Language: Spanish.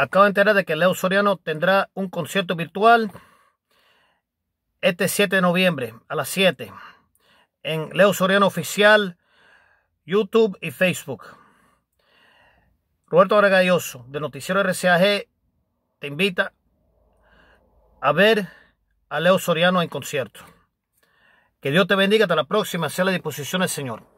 Acabo de enterar de que Leo Soriano tendrá un concierto virtual este 7 de noviembre a las 7 en Leo Soriano Oficial, YouTube y Facebook. Roberto Aragalloso de Noticiero RCAG te invita a ver a Leo Soriano en concierto. Que Dios te bendiga. Hasta la próxima. Sea a la disposición del Señor.